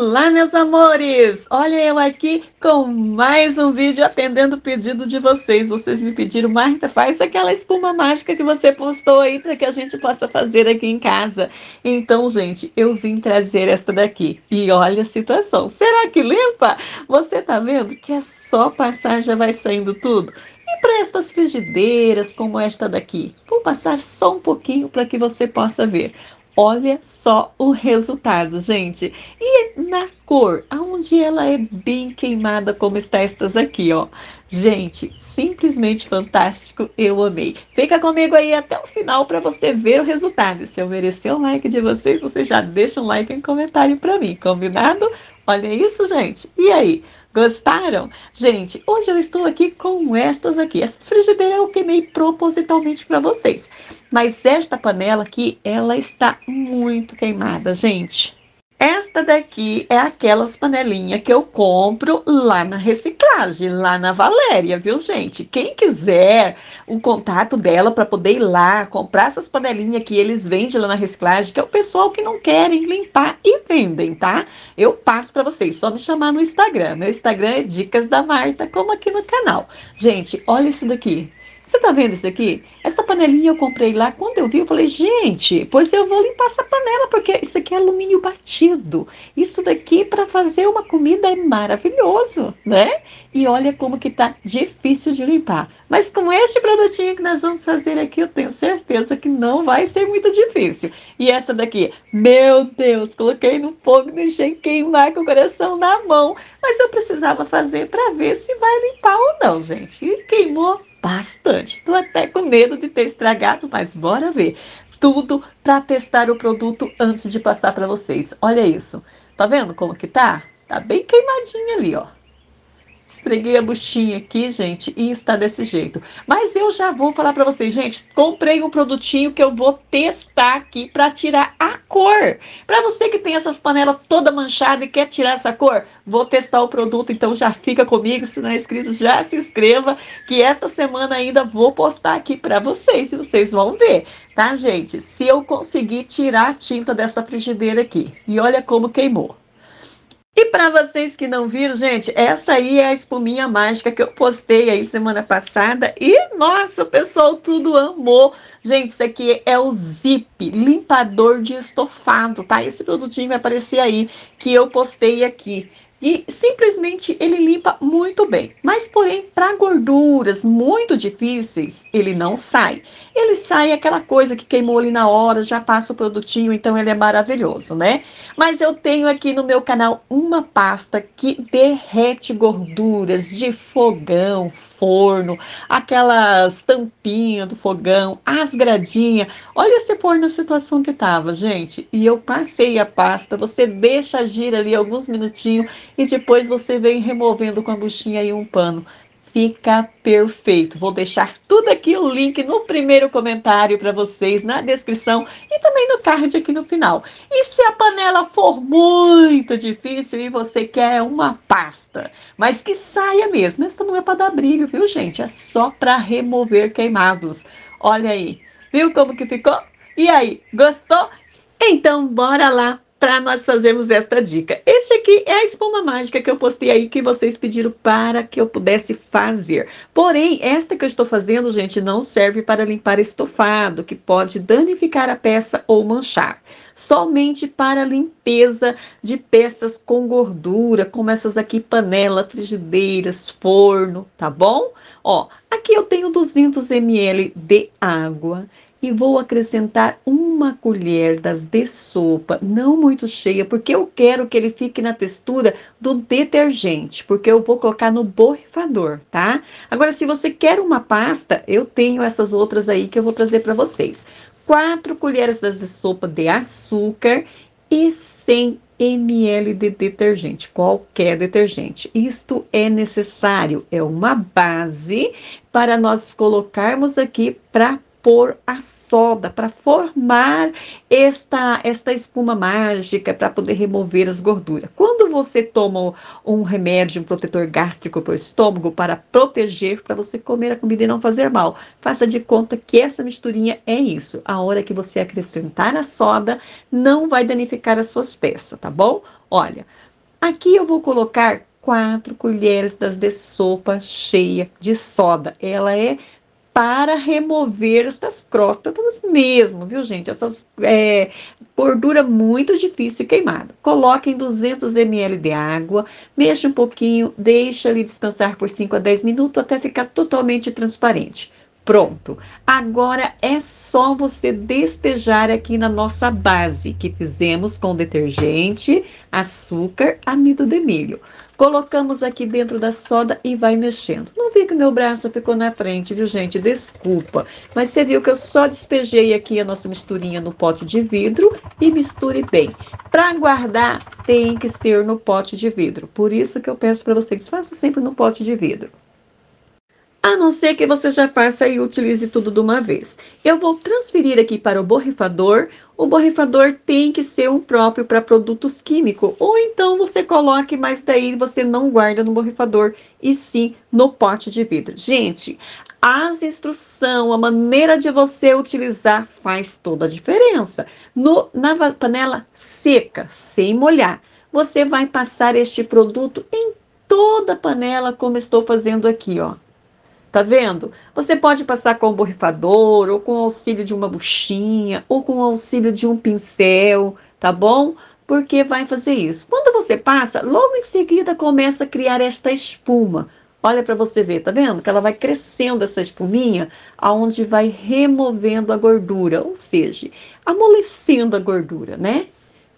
Olá, meus amores! Olha eu aqui com mais um vídeo atendendo o pedido de vocês. Vocês me pediram, Marta, faz aquela espuma mágica que você postou aí para que a gente possa fazer aqui em casa. Então, gente, eu vim trazer esta daqui. E olha a situação. Será que limpa? Você tá vendo que é só passar já vai saindo tudo? E para estas frigideiras como esta daqui, vou passar só um pouquinho para que você possa ver. Olha só o resultado, gente. E na cor, aonde ela é bem queimada, como está estas aqui, ó. Gente, simplesmente fantástico, eu amei. Fica comigo aí até o final para você ver o resultado. se eu merecer um like de vocês, você já deixa um like e um comentário para mim, combinado? Olha isso, gente. E aí, Gostaram? Gente, hoje eu estou aqui com estas aqui. Essas frigideiras eu queimei propositalmente para vocês. Mas esta panela aqui, ela está muito queimada, gente essa daqui é aquelas panelinhas que eu compro lá na reciclagem, lá na Valéria, viu, gente? Quem quiser o contato dela para poder ir lá comprar essas panelinhas que eles vendem lá na reciclagem, que é o pessoal que não querem limpar e vendem, tá? Eu passo para vocês, só me chamar no Instagram. Meu Instagram é Dicas da Marta, como aqui no canal. Gente, olha isso daqui. Você tá vendo isso aqui? Essa panelinha eu comprei lá. Quando eu vi, eu falei, gente, pois eu vou limpar essa panela, porque isso aqui é alumínio batido. Isso daqui para fazer uma comida é maravilhoso, né? E olha como que tá difícil de limpar. Mas com este produtinho que nós vamos fazer aqui, eu tenho certeza que não vai ser muito difícil. E essa daqui, meu Deus, coloquei no fogo, deixei queimar com o coração na mão. Mas eu precisava fazer para ver se vai limpar ou não, gente. E queimou bastante. Estou até com medo de ter estragado, mas bora ver. Tudo para testar o produto antes de passar para vocês. Olha isso. Tá vendo como que tá? Tá bem queimadinho ali, ó. Esfreguei a buchinha aqui, gente, e está desse jeito. Mas eu já vou falar para vocês, gente, comprei um produtinho que eu vou testar aqui para tirar a cor. Para você que tem essas panelas toda manchada e quer tirar essa cor, vou testar o produto, então já fica comigo, se não é inscrito, já se inscreva, que esta semana ainda vou postar aqui para vocês e vocês vão ver, tá, gente? Se eu conseguir tirar a tinta dessa frigideira aqui. E olha como queimou para vocês que não viram, gente, essa aí é a espuminha mágica que eu postei aí semana passada. E, nossa, o pessoal tudo amou. Gente, isso aqui é o Zip, limpador de estofado, tá? Esse produtinho vai aparecer aí, que eu postei aqui e simplesmente ele limpa muito bem. Mas, porém, para gorduras muito difíceis, ele não sai. Ele sai aquela coisa que queimou ali na hora, já passa o produtinho, então ele é maravilhoso, né? Mas eu tenho aqui no meu canal uma pasta que derrete gorduras de fogão, forno, aquelas tampinhas do fogão, as gradinhas. Olha esse forno a situação que tava, gente. E eu passei a pasta, você deixa agir ali alguns minutinhos e depois você vem removendo com a buchinha e um pano fica perfeito. Vou deixar tudo aqui o link no primeiro comentário para vocês, na descrição e também no card aqui no final. E se a panela for muito difícil e você quer uma pasta, mas que saia mesmo, essa não é para dar brilho, viu, gente? É só para remover queimados. Olha aí, viu como que ficou? E aí, gostou? Então, bora lá para nós fazermos esta dica. Este aqui é a espuma mágica que eu postei aí que vocês pediram para que eu pudesse fazer. Porém, esta que eu estou fazendo, gente, não serve para limpar estofado, que pode danificar a peça ou manchar. Somente para limpeza de peças com gordura, como essas aqui, panela, frigideiras, forno, tá bom? Ó, aqui eu tenho 200 ml de água e vou acrescentar uma colher das de sopa, não muito cheia, porque eu quero que ele fique na textura do detergente, porque eu vou colocar no borrifador, tá? Agora, se você quer uma pasta, eu tenho essas outras aí que eu vou trazer para vocês. Quatro colheres das de sopa de açúcar e 100 ml de detergente, qualquer detergente. Isto é necessário, é uma base para nós colocarmos aqui para pôr a soda, para formar esta, esta espuma mágica, para poder remover as gorduras. Quando você toma um remédio, um protetor gástrico para o estômago, para proteger, para você comer a comida e não fazer mal, faça de conta que essa misturinha é isso. A hora que você acrescentar a soda, não vai danificar as suas peças, tá bom? Olha, aqui eu vou colocar quatro colheres das de sopa cheia de soda. Ela é para remover essas próstatas mesmo, viu, gente? Essas é, gordura muito difícil e queimada. Coloque em 200 ml de água, mexa um pouquinho, deixa ele descansar por 5 a 10 minutos até ficar totalmente transparente. Pronto, agora é só você despejar aqui na nossa base que fizemos com detergente, açúcar, amido de milho. Colocamos aqui dentro da soda e vai mexendo. Não vi que meu braço ficou na frente, viu, gente? Desculpa. Mas você viu que eu só despejei aqui a nossa misturinha no pote de vidro e misture bem. Para guardar, tem que ser no pote de vidro. Por isso que eu peço para vocês, façam sempre no pote de vidro a não ser que você já faça e utilize tudo de uma vez. Eu vou transferir aqui para o borrifador. O borrifador tem que ser um próprio para produtos químicos, ou então você coloque, mas daí você não guarda no borrifador, e sim no pote de vidro. Gente, as instruções, a maneira de você utilizar faz toda a diferença. No, na panela seca, sem molhar, você vai passar este produto em toda a panela, como estou fazendo aqui, ó. Tá vendo? Você pode passar com o um borrifador, ou com o auxílio de uma buchinha, ou com o auxílio de um pincel, tá bom? Porque vai fazer isso. Quando você passa, logo em seguida começa a criar esta espuma. Olha para você ver, tá vendo? Que ela vai crescendo essa espuminha, aonde vai removendo a gordura, ou seja, amolecendo a gordura, né?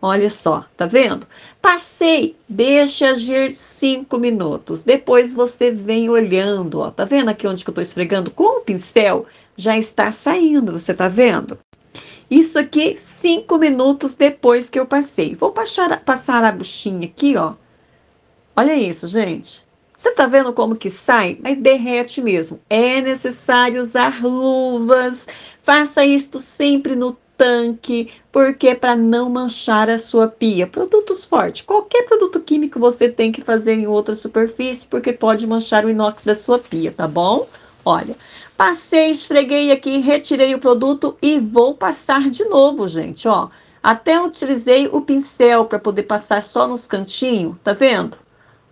Olha só, tá vendo? Passei, deixe agir cinco minutos. Depois você vem olhando, ó. Tá vendo aqui onde que eu tô esfregando com o pincel? Já está saindo, você tá vendo? Isso aqui cinco minutos depois que eu passei. Vou passar, passar a buchinha aqui, ó. Olha isso, gente. Você tá vendo como que sai? Mas derrete mesmo. É necessário usar luvas. Faça isto sempre no tanque, porque para não manchar a sua pia. Produtos fortes, qualquer produto químico você tem que fazer em outra superfície, porque pode manchar o inox da sua pia, tá bom? Olha, passei, esfreguei aqui, retirei o produto e vou passar de novo, gente, ó. Até utilizei o pincel para poder passar só nos cantinhos, tá vendo?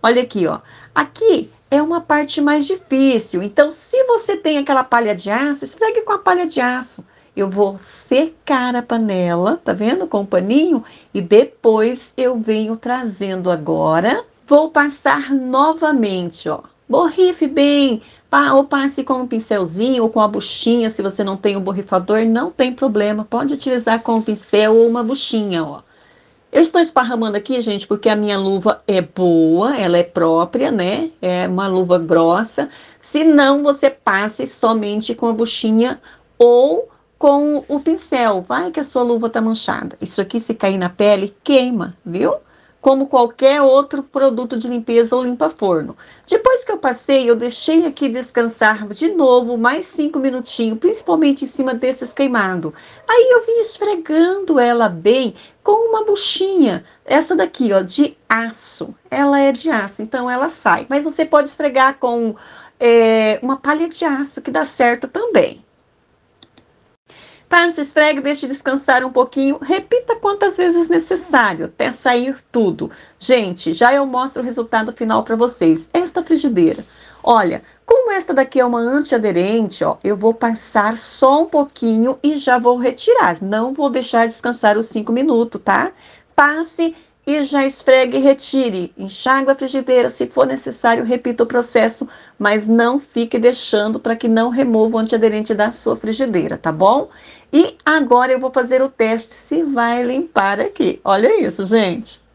Olha aqui, ó. Aqui é uma parte mais difícil. Então, se você tem aquela palha de aço, esfregue com a palha de aço eu vou secar a panela, tá vendo? Com o paninho. E depois eu venho trazendo agora. Vou passar novamente, ó. Borrife bem, ou passe com um pincelzinho ou com a buchinha. Se você não tem um borrifador, não tem problema. Pode utilizar com um pincel ou uma buchinha, ó. Eu estou esparramando aqui, gente, porque a minha luva é boa, ela é própria, né? É uma luva grossa. Se não, você passe somente com a buchinha ou com o pincel. Vai que a sua luva tá manchada. Isso aqui, se cair na pele, queima, viu? Como qualquer outro produto de limpeza ou limpa-forno. Depois que eu passei, eu deixei aqui descansar de novo mais cinco minutinhos, principalmente em cima desses queimados. Aí eu vim esfregando ela bem com uma buchinha, essa daqui, ó, de aço. Ela é de aço, então ela sai. Mas você pode esfregar com é, uma palha de aço, que dá certo também. Tarde, esfregue, deixe descansar um pouquinho. Repita quantas vezes necessário, até sair tudo. Gente, já eu mostro o resultado final para vocês. Esta frigideira. Olha, como essa daqui é uma antiaderente, ó, eu vou passar só um pouquinho e já vou retirar. Não vou deixar descansar os 5 minutos, tá? Passe e já esfregue e retire. Enxague a frigideira, se for necessário, repita o processo, mas não fique deixando para que não remova o antiaderente da sua frigideira, tá bom? E agora eu vou fazer o teste se vai limpar aqui. Olha isso, gente.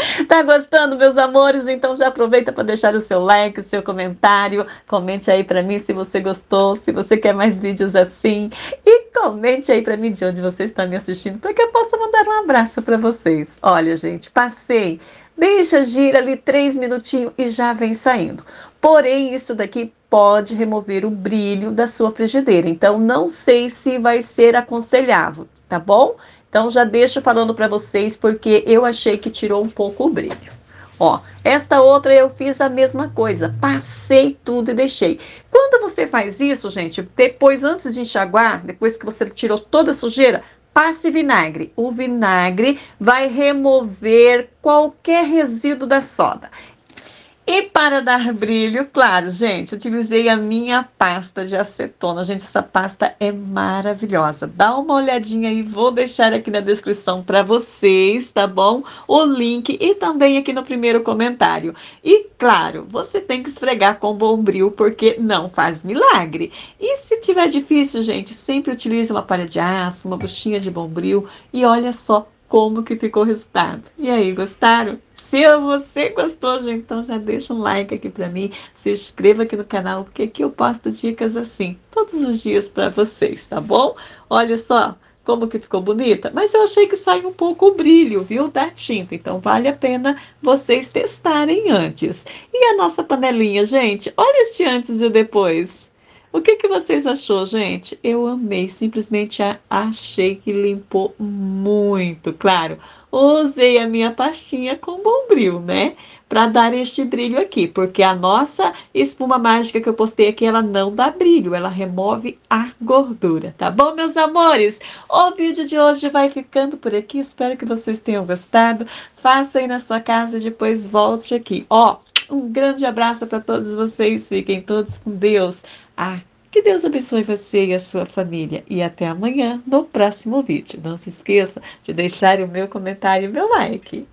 Tá gostando, meus amores? Então já aproveita para deixar o seu like, o seu comentário. Comente aí para mim se você gostou, se você quer mais vídeos assim. E comente aí para mim de onde você está me assistindo, para que eu possa mandar um abraço para vocês. Olha, gente, passei. Deixa gira ali três minutinhos e já vem saindo. Porém, isso daqui pode remover o brilho da sua frigideira. Então, não sei se vai ser aconselhável, tá bom? Então já deixo falando para vocês porque eu achei que tirou um pouco o brilho. Ó, esta outra eu fiz a mesma coisa, passei tudo e deixei. Quando você faz isso, gente, depois antes de enxaguar, depois que você tirou toda a sujeira, passe vinagre. O vinagre vai remover qualquer resíduo da soda. E para dar brilho, claro, gente, utilizei a minha pasta de acetona. Gente, essa pasta é maravilhosa. Dá uma olhadinha aí, vou deixar aqui na descrição para vocês, tá bom? O link e também aqui no primeiro comentário. E claro, você tem que esfregar com bombril porque não faz milagre. E se tiver difícil, gente, sempre utilize uma palha de aço, uma buchinha de bombril e olha só como que ficou o resultado. E aí, gostaram? Se você gostou, gente, então já deixa um like aqui para mim, se inscreva aqui no canal, porque aqui eu posto dicas assim, todos os dias para vocês, tá bom? Olha só como que ficou bonita, mas eu achei que saiu um pouco o brilho, viu, da tinta, então vale a pena vocês testarem antes. E a nossa panelinha, gente, olha este antes e depois. O que, que vocês achou, gente? Eu amei, simplesmente achei que limpou muito, claro. Usei a minha pastinha com bombril, né? Para dar este brilho aqui, porque a nossa espuma mágica que eu postei aqui, ela não dá brilho, ela remove a gordura, tá bom, meus amores? O vídeo de hoje vai ficando por aqui, espero que vocês tenham gostado. Faça aí na sua casa e depois volte aqui. Ó, um grande abraço para todos vocês, fiquem todos com Deus. Ah, que Deus abençoe você e a sua família. E até amanhã no próximo vídeo. Não se esqueça de deixar o meu comentário e o meu like.